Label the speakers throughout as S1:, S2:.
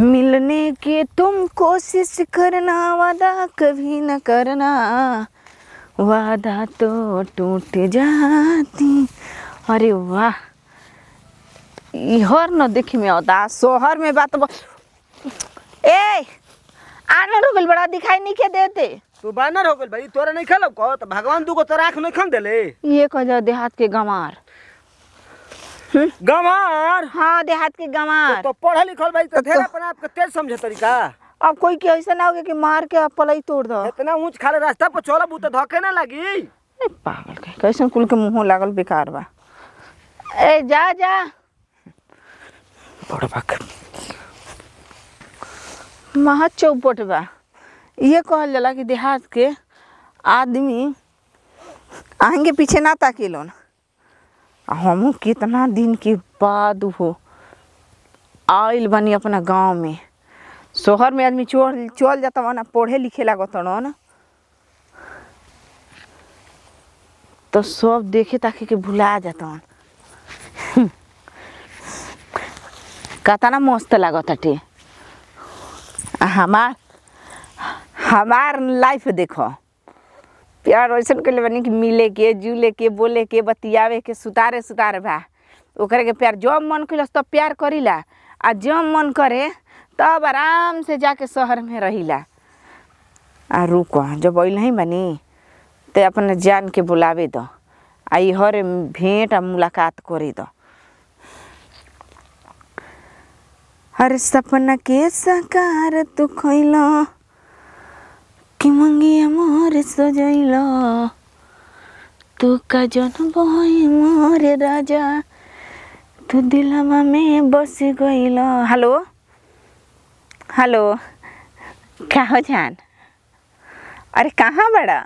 S1: मिलने के तुम कोशिश करना वादा कभी न करना वादा तो टूट जाती अरे वाह इहर न देखी में अदा सोहर में बात बा... ए आनर हो गल बड़ा दिखाई नहीं के देते तू बानर हो गल भाई तोरा नहीं खेलब को तो भगवान दूगो तो राख नहीं खम देले ये कह जा देहात के गमार गंवार हाँ देहात के गंवार तो, तो पढ़ल लिखल भाई तो ढेर तो, तो। अपना आपके तेज समझे तरीका अब कोई के ऐसा ना होगा कि मार के आप पलाई तोड़ दो इतना ऊंच खाले रास्ता पर चला बू धोखे ना लगी अरे पागल के कैसे कुल के मुंह लागल बेकार बा ए जा जा बड़ा बाक महा चौपट बा ये कहल जाला कि देहात के आदमी आएंगे पीछे ना ताकि लोन हम कितना दिन के बाद हो आयल बनी अपना गांव में शहर में आदमी चल चल जाता वा ना पढ़े लिखे लागत न तो सब देखे ताके के भुला जाता कतना मस्त लागत हटे हमार हमार लाइफ देखो प्यार ऐसा कर बनी कि मिले के जुले के बोले के बतियावे के सुतारे सुतारे भा करे के प्यार जब मन कर तब प्यार ला आ जब मन करे तब आराम से जाके शहर में ला आ रुक जब अल ही बनी तो अपने जान के बुलावे दो आ हर भेंट आ मुलाकात करे दो हर सपना के साकार तू खैला कि मंगिया मोर सजैला तू का जन बहे मोर राजा तू दिल मामे बस गईल हलो हलो क्या हो जान अरे कहाँ बड़ा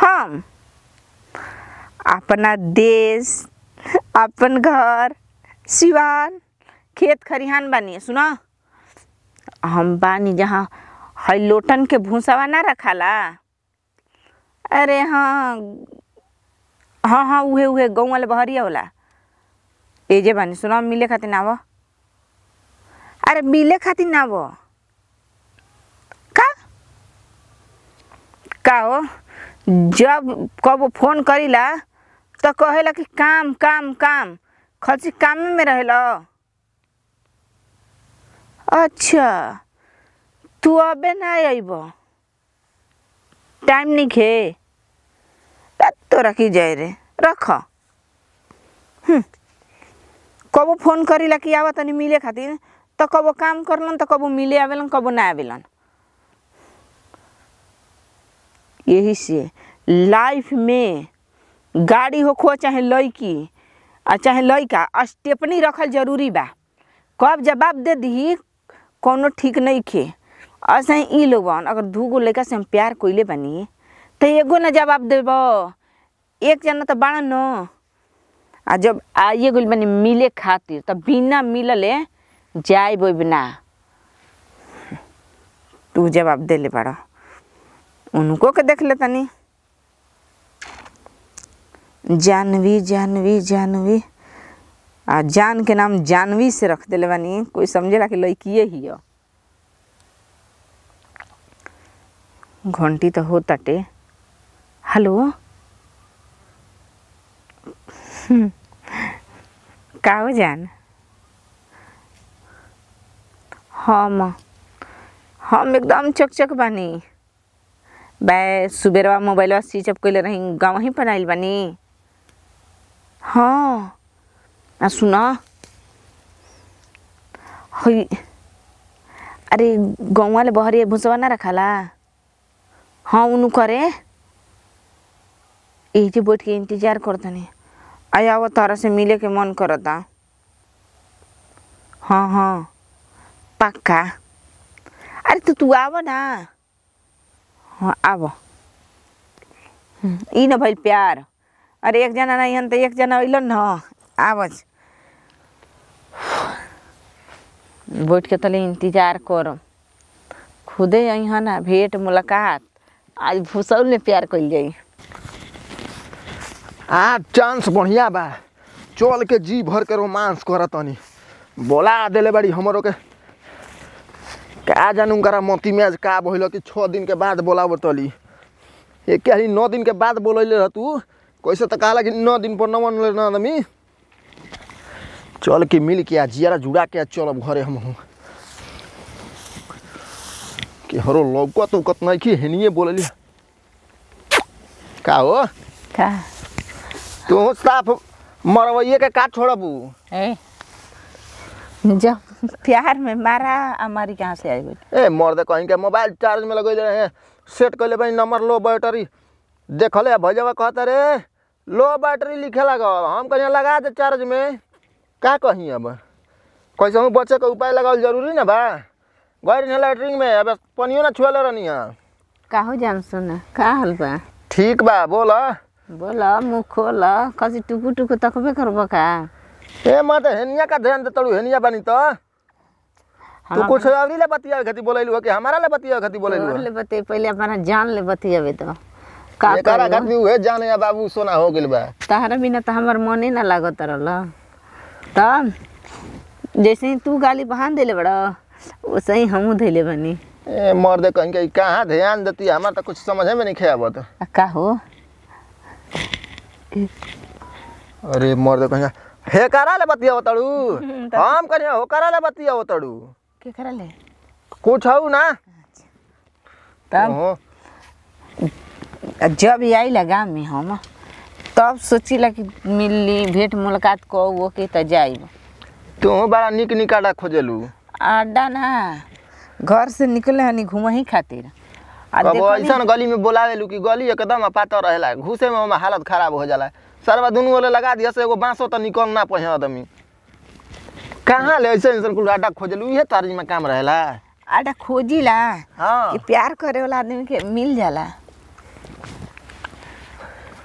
S1: हम अपना देश अपन घर सिवान खेत खरिहान बानी सुना हम बानी जहाँ हई लोटन के भूसावा ना रखा ला अरे हाँ हाँ हाँ उहे उहे गौ वाले बहरिया वाला एजे बानी सुना मिले खातिर ना वो अरे मिले खातिर ना वो का का हो जब कब फोन करी ला तो कहे ला कि काम काम काम खर्ची काम में रहेला अच्छा तू अबे ना आइब टाइम नहीं खे तोरा की जाए रे रख हम्म। कबो फोन करीला कि आव तनी मिले खातिर तो कबो काम करलन तो कबो मिले आवेलन कबो ना आवेलन यही से लाइफ में गाड़ी हो खो चाहे लड़की आ चाहे लड़का स्टेपनी रखल जरूरी बा कब जवाब दे दी को ठीक नहीं खे ऐसे ई लोग बन अगर दूगो लड़का से हम प्यार कोइले बनी तो एगो ना जवाब देब एक जना तो बाड़ा न आ जब आइए गई बनी मिले खातिर तब तो बिना मिलल जाए बिना तू जवाब दे बड़ा उनको के देख ले तनी जानवी जानवी जानवी आ जान के नाम जानवी से रख दिले बनी कोई समझेला कि लड़किए ही है घंटी तो होताटे हलो का हाँ जान हम हम एकदम चकचक बानी बाय सुबेरवा मोबाइलवा स्विच ऑफ कैले रही गाँव ही पर आइल बानी हाँ आ सुन अरे गौवा ले बहरिया भूसवा ना रखाला हाँ करे यही बैठ के इंतजार करते आया वो तारा से मिले के मन करता हाँ हाँ पक्का अरे तो तू आव ना हाँ आव इ हम्म, ना भाई प्यार अरे एक जना नहीं हन तो एक जना अल न आवज बैठ के तले इंतजार कर खुदे अहन भेंट मुलाकात आज भूसौल ने प्यार कर जाई
S2: आ चांस बढ़िया बा चल के जी भर के रोमांस कर तनी बोला दिले बड़ी हमारो के क्या जानू करा मोती में आज का बोल कि छः दिन के बाद बोला बोतली एक हाली नौ दिन के बाद बोल रह तू कैसे तो कहला कि नौ दिन पर न मन लेना आदमी चल के मिल के आ जियारा जुड़ा के चलब घरे हम हूँ के हरो केहरो लौकत उकत नहीं कि हेनिए बोल का हो का तू तो साफ मरवैये के का छोड़बू ए जब प्यार में मारा हमारी कहाँ से आई ए मर दे कहीं के मोबाइल चार्ज में लगे रहे सेट कर ले भाई नंबर लो बैटरी देख ले भजवा कहता रे लो बैटरी लिखे लगा हम कहीं लगा दे चार्ज में का कहीं अब कैसे बचे के उपाय लगा जरूरी ना बा गई रही लैटरिन में अब पनियो ना छुआ रहनी है
S1: काहू जान सुन का हाल बा
S2: ठीक बा बोल
S1: बोल मुँह खोल कसी टुकु टुकु तकबे करबो का ए
S2: मां तो हेनिया का ध्यान दे तड़ू हेनिया बनी तो तू कुछ अगली ले बतिया खती बोलैलू हो कि हमारा ले बतिया खती बोलैलू ले
S1: बते पहले अपना जान ले बतियाबे तो
S2: का करा खती उहे जाने या बाबू सोना हो गेल बा
S1: तहरा बिना त तो हमर मन ही ना लागत रहल त जैसे ही तू गाली बहान देले बड़ा
S2: वैसे ही हमू धइले बनी ए मर दे कहीं कहीं कहाँ ध्यान देती हमार तो कुछ समझ में नहीं खेब तो का हो अरे मर दे कहीं हे करा ले बतिया बतड़ू हम्म, तो। हम कहीं हो करा ले बतिया बतड़ू के करा ले कुछ हो ना अच्छा।
S1: तब जब आई लगा में हम तब सोची ला कि मिली भेंट मुलाकात को वो के त जाई तू
S2: तो बड़ा निक निकाड़ा खोजलू
S1: अड्डा ना घर से निकले हनी घूम ही खातिर ऐसा गली
S2: में बोला कि गली एकदम पातर रहेला घुसे में हमार हालत खराब हो जाला सरवा दोनों वाले लगा दिया से एगो बाँसों तो निकल ना पहे आदमी कहाँ ले ऐसे इंसान कुल खोज लू ये तारी में काम रहेला आटा खोजी ला हाँ। प्यार
S1: करे वाला आदमी के मिल जाला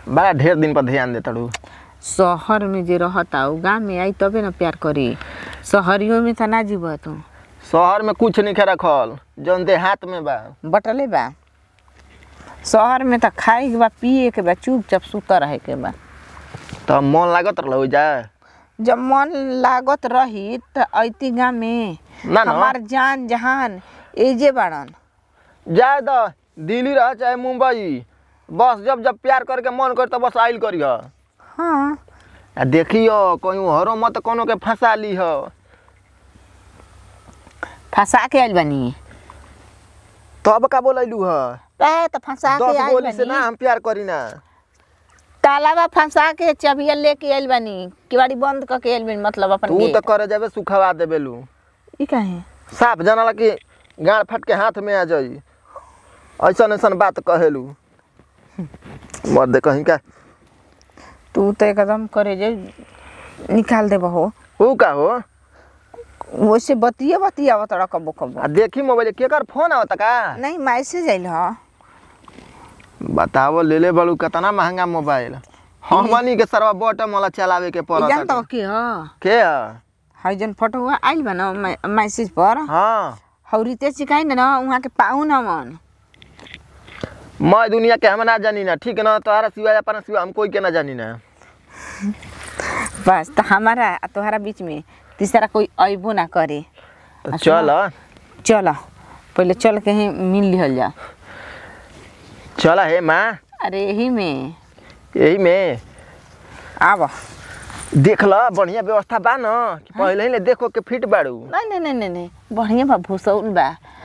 S2: बड़ा ढेर दिन पर
S1: ध्यान देता शहर में जे रहता गाँव में आई तबे ना प्यार करी शहरियों में तो ना जीव तू
S2: शहर में कुछ नहीं रखल
S1: जौन देहात में बा बटले बा शहर में तो खाए के बा पिए के बा चुपचाप सुता रहे के बा
S2: तो मन लागत रहो जा
S1: जब मन लागत रही तो ऐति गा में हमार जान जहान एजे बाड़न
S2: जाए तो दिल्ली रह चाहे मुंबई बस जब जब प्यार करके मन कर तो बस आइल करी हाँ देखियो कहीं हरो मत को फंसा ली हो
S1: फंसा के आइल बनी तब का
S2: बोलैलू ह फंसा के बनी से ना हम प्यार करी ना तालाबा
S1: फंसा के चबिया लेके बनी किवाड़ी बंद क के बनी मतलब अपन तू
S2: जाबे सुखवा ई काहे साफ कि गाड़ फट के हाथ में आ जाई ऐसा ऐसा बात कहेलू हम्म। मर दे कहीं का
S1: तू तो एकदम करे जे निकाल देबह हो ऊ का हो वैसे बतिया बतिया आवत रहा कबो कबो
S2: आ देखी मोबाइल के कर फोन आवत का नहीं मैसेज आइल ह बतावो ले ले बड़ू कितना महंगा मोबाइल हमनी के सरवा बटन वाला चलावे के पड़त जान तो के ह के ह हाई जन फोटो आइल बना मैसेज पर हां हौरी ते सिकाई ना वहां के पाऊ ना मन मैं दुनिया के हम ना जानी ना ठीक ना तोहरा सिवा अपना सिवा हम कोई के ना जानी ना बस तो हमारा तोहरा बीच में तीसरा कोई
S1: अबो ना करे तो चल चल पहले चल के ही मिल लिहल जा
S2: चल हे माँ अरे यही में यही में आब देख ल बढ़िया व्यवस्था बा न हाँ। पहले ही ले देखो के फिट बाड़ू
S1: नहीं नहीं नहीं नहीं बढ़िया बा भूसौल बा